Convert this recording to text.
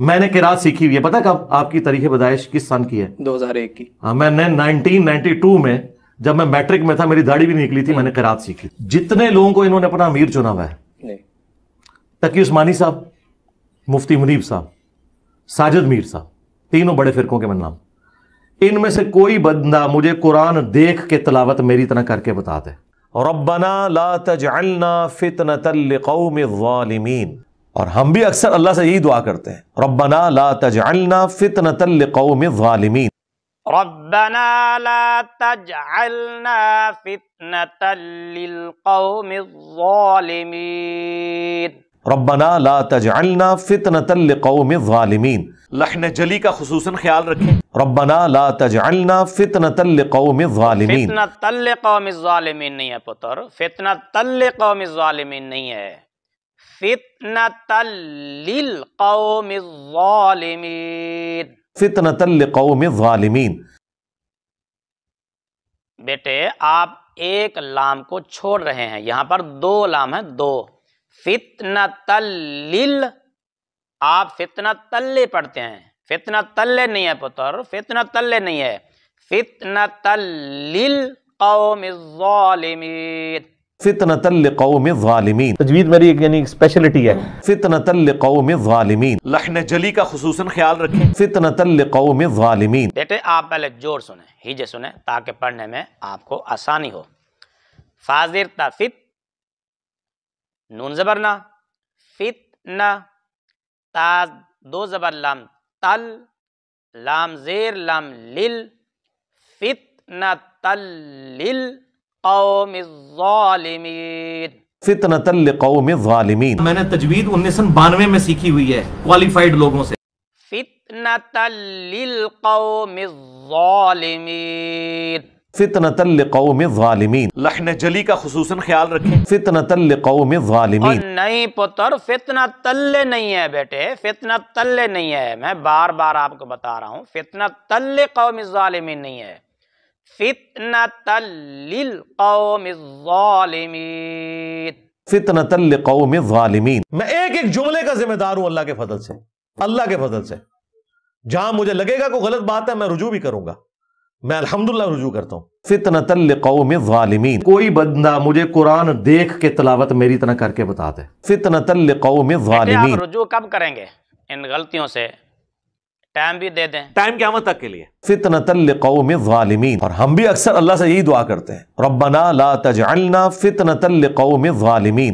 मैंने किरात सीखी हुई है पता कब आपकी तारीख बदायश किस सन की है 2001 की हाँ मैंने 1992 में जब मैं मैट्रिक में था मेरी दाढ़ी भी निकली थी हम्म। मैंने किरात सीखी जितने लोगों को इन्होंने अपना अमीर चुना हुआ है तकी उस्मानी साहब मुफ्ती मुनीब साहब साजिद मीर साहब तीनों बड़े फिरकों के मन नाम इनमें से कोई बंदा मुझे कुरान देख के तलावत मेरी तरह करके बता दे रबना ला तजअलना फितनतल कौम और हम भी अक्सर अल्लाह से यही दुआ करते हैं रब्बना ला तजअलना फितनतल कौम ज़ालिमीन रब्बना ला तजअलना फितनतल कौम ज़ालिमीन रब्बना ला तजअलना फितनतल कौम ज़ालिमीन लहन जली का खसूसन ख्याल रखें रब्बना ला तजअलना फितनतल कौम ज़ालिमीन फितनतल कौम ज़ालिमीन नहीं है पुत्र फितनतल कौम ज़ालिमीन नहीं है बेटे आप एक लाम को छोड़ रहे हैं यहाँ पर दो लाम है दो फितना तल्लिल आप फितना तल्ले पढ़ते हैं फितना तल्ले नहीं है पुत्र फितना तल्ले नहीं है फितना तल्लिल कौमिन तजवीद मेरी एक यानी स्पेशलिटी है फितनतलौमिन लखन जली का खसूस ख्याल रखें फितनतलौमिन बेटे आप पहले जोर सुने हिजे सुने ताकि पढ़ने में आपको आसानी हो फाजिर ताफित नून जबर ना फित न दो जबर लाम तल लाम जेर लाम लिल फित न तल लिल कौमिन फितनतल कौम मैंने तजवीद उन्नीस सौ बानवे में सीखी हुई है क्वालिफाइड लोगों से फितनतल कौम ालिमीन फितनतल कौम लखन जली का खसूस ख्याल रखें फितनतल कौम ालिमीन नहीं पुत्र फितना तल्ले नहीं है बेटे फितना तल्ले नहीं है मैं बार बार आपको बता रहा हूँ फितना तल्ले कौम नहीं है फितन फितनतलिमीन मैं एक एक जुमले का जिम्मेदार हूं अल्लाह के फजल से अल्लाह के फजल से जहां मुझे लगेगा कोई गलत बात है मैं रुजू भी करूंगा मैं अल्हम्दुलिल्लाह रुजू करता हूँ फितनतलिमीन कोई बंदा मुझे कुरान देख के तलावत मेरी तरह करके बता दे फितन फितनतलिमीन रुजू कब करेंगे इन गलतियों से टाइम भी दे दें टाइम क्या तक के लिए फितनतलकौमिन और हम भी अक्सर अल्लाह से यही दुआ करते हैं रब्बना ला तजअलना फितनतलकौमिन